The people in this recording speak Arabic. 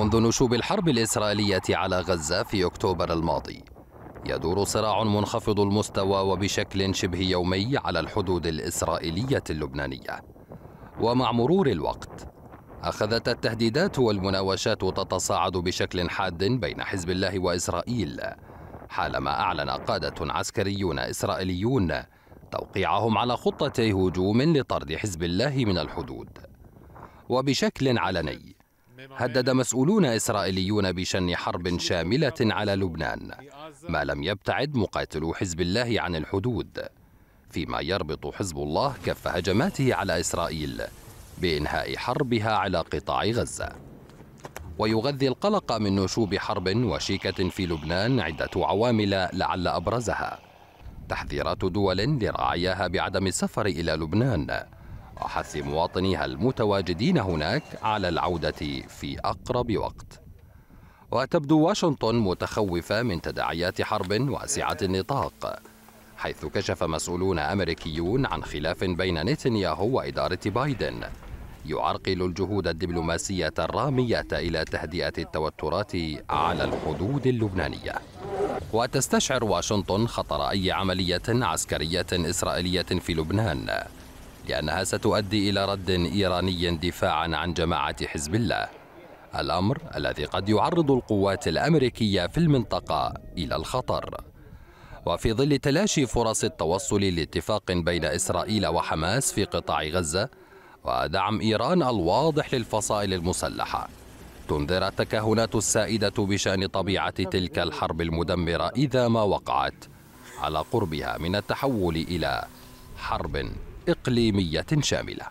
منذ نشوب الحرب الإسرائيلية على غزة في أكتوبر الماضي يدور صراع منخفض المستوى وبشكل شبه يومي على الحدود الإسرائيلية اللبنانية ومع مرور الوقت أخذت التهديدات والمناوشات تتصاعد بشكل حاد بين حزب الله وإسرائيل حالما أعلن قادة عسكريون إسرائيليون توقيعهم على خطة هجوم لطرد حزب الله من الحدود وبشكل علني هدد مسؤولون إسرائيليون بشن حرب شاملة على لبنان ما لم يبتعد مقاتلو حزب الله عن الحدود فيما يربط حزب الله كف هجماته على إسرائيل بإنهاء حربها على قطاع غزة ويغذي القلق من نشوب حرب وشيكة في لبنان عدة عوامل لعل أبرزها تحذيرات دول لرعاياها بعدم السفر إلى لبنان وحث مواطنيها المتواجدين هناك على العودة في أقرب وقت وتبدو واشنطن متخوفة من تداعيات حرب واسعة النطاق حيث كشف مسؤولون أمريكيون عن خلاف بين نتنياهو وإدارة بايدن يعرقل الجهود الدبلوماسية الرامية إلى تهدئة التوترات على الحدود اللبنانية وتستشعر واشنطن خطر أي عملية عسكرية إسرائيلية في لبنان لأنها ستؤدي إلى رد إيراني دفاعا عن جماعة حزب الله الأمر الذي قد يعرض القوات الأمريكية في المنطقة إلى الخطر وفي ظل تلاشي فرص التوصل لاتفاق بين إسرائيل وحماس في قطاع غزة ودعم إيران الواضح للفصائل المسلحة تنذر التكهنات السائدة بشأن طبيعة تلك الحرب المدمرة إذا ما وقعت على قربها من التحول إلى حرب إقليمية شاملة